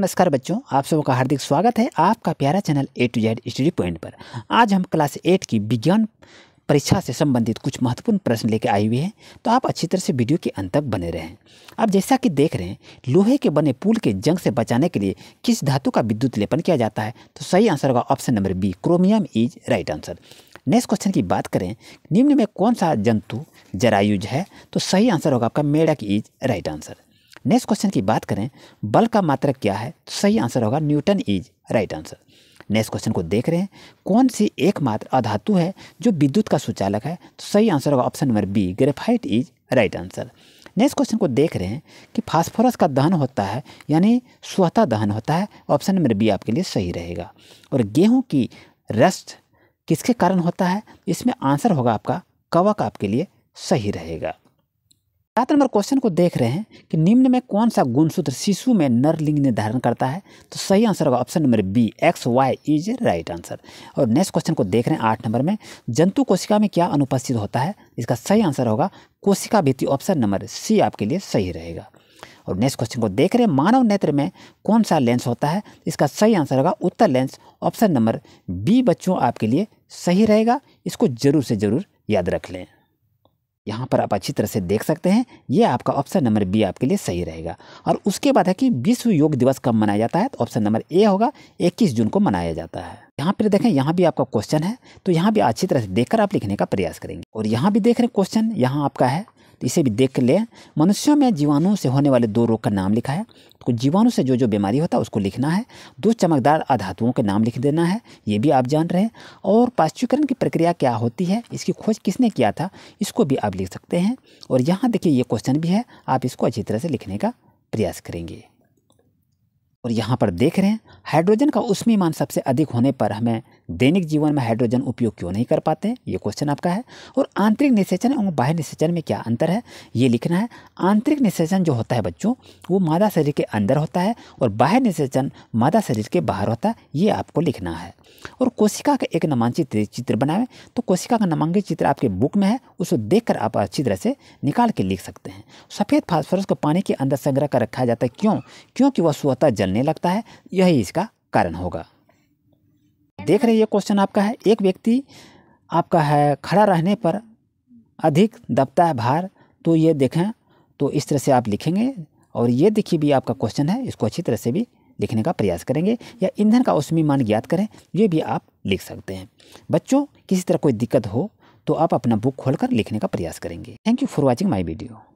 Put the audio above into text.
नमस्कार बच्चों आप सबों का हार्दिक स्वागत है आपका प्यारा channel A to Z study point पर आज हम क्लास एट की विज्ञान परीक्षा से संबंधित कुछ महत्वपूर्ण प्रश्न लेकर आए हुए हैं तो आप अच्छी तरह से वीडियो के अंत तक बने रहें आप जैसा कि देख रहे हैं लोहे के बने पुल के जंग से बचाने के लिए किस धातु का विद्युत लेपन किया जाता है तो सही आंसर होगा option number B chromium is right answer next question की बात करें निम्न में कौन सा जंतु जरायुज है तो सही आंसर होगा आपका मेढक is right answer next question की बात करें बल का मात्रक क्या है तो सही आंसर होगा Newton is right answer next question को देख रहे हैं कौन सी एकमात्र अधातु है जो विद्युत का सुचालक है तो सही आंसर होगा option number B graphite is right answer next question को देख रहे हैं कि फास्फोरस का दहन होता है यानी स्वतः दहन होता है ऑप्शन नंबर बी आपके लिए सही रहेगा और गेहूं की रस्ट किसके कारण होता है इसमें आंसर होगा आपका कवक आपके लिए सही रहेगा सात नंबर क्वेश्चन को देख रहे हैं कि निम्न में कौन सा गुणसूत्र शिशु में नर लिंग निर्धारण करता है तो सही आंसर होगा option number B X Y is right answer और नेक्स्ट क्वेश्चन को देख रहे हैं आठ नंबर में जंतु कोशिका में क्या अनुपस्थित होता है इसका सही आंसर होगा कोशिका भित्ति ऑप्शन नंबर सी आपके लिए सही रहेगा और नेक्स्ट क्वेश्चन को देख रहे हैं मानव नेत्र में कौन सा लेंस होता है इसका सही आंसर होगा उत्तर लेंस ऑप्शन नंबर बी बच्चों आपके लिए सही रहेगा इसको जरूर से जरूर याद रख लें यहाँ पर आप अच्छी तरह से देख सकते हैं ये आपका ऑप्शन नंबर बी आपके लिए सही रहेगा और उसके बाद है कि विश्व योग दिवस कब मनाया जाता है तो ऑप्शन नंबर ए होगा 21 जून को मनाया जाता है यहाँ पर देखें यहाँ भी आपका क्वेश्चन है तो यहाँ भी अच्छी तरह से देखकर आप लिखने का प्रयास करेंगे और यहाँ भी देख रहे क्वेश्चन यहाँ आपका है तो इसे भी देख ले मनुष्यों में जीवाणु से होने वाले दो रोग का नाम लिखा है तो जीवाणु से जो जो बीमारी होता है उसको लिखना है दो चमकदार अधातुओं के नाम लिख देना है ये भी आप जान रहे हैं और पाश्चुकरण की प्रक्रिया क्या होती है इसकी खोज किसने किया था इसको भी आप लिख सकते हैं और यहाँ देखिए ये क्वेश्चन भी है आप इसको अच्छी तरह से लिखने का प्रयास करेंगे और यहाँ पर देख रहे हैं हाइड्रोजन का मान सबसे अधिक होने पर हमें दैनिक जीवन में हाइड्रोजन उपयोग क्यों नहीं कर पाते हैं ये क्वेश्चन आपका है और आंतरिक निषेचन एवं बाह्य निषेचन में क्या अंतर है ये लिखना है आंतरिक निषेचन जो होता है बच्चों वो मादा शरीर के अंदर होता है और बाह्य निषेचन मादा शरीर के बाहर होता है ये आपको लिखना है और कोशिका का एक नामांकित चित्र बनाएं तो कोशिका का नामांकित चित्र आपके बुक में है उसको देखकर आप अच्छी तरह से निकाल के लिख सकते हैं सफ़ेद फास्फोरस को पानी के अंदर संग्रह कर रखा जाता है क्यों क्योंकि वह स्वतः जलने लगता है यही इसका कारण होगा देख रहे ये क्वेश्चन आपका है एक व्यक्ति आपका है खड़ा रहने पर अधिक दबता है भार तो ये देखें तो इस तरह से आप लिखेंगे और ये देखिए भी आपका क्वेश्चन है इसको अच्छी तरह से भी लिखने का प्रयास करेंगे या ईंधन का उसमें मान ज्ञात करें ये भी आप लिख सकते हैं बच्चों किसी तरह कोई दिक्कत हो तो आप अपना बुक खोलकर लिखने का प्रयास करेंगे thank you for watching my video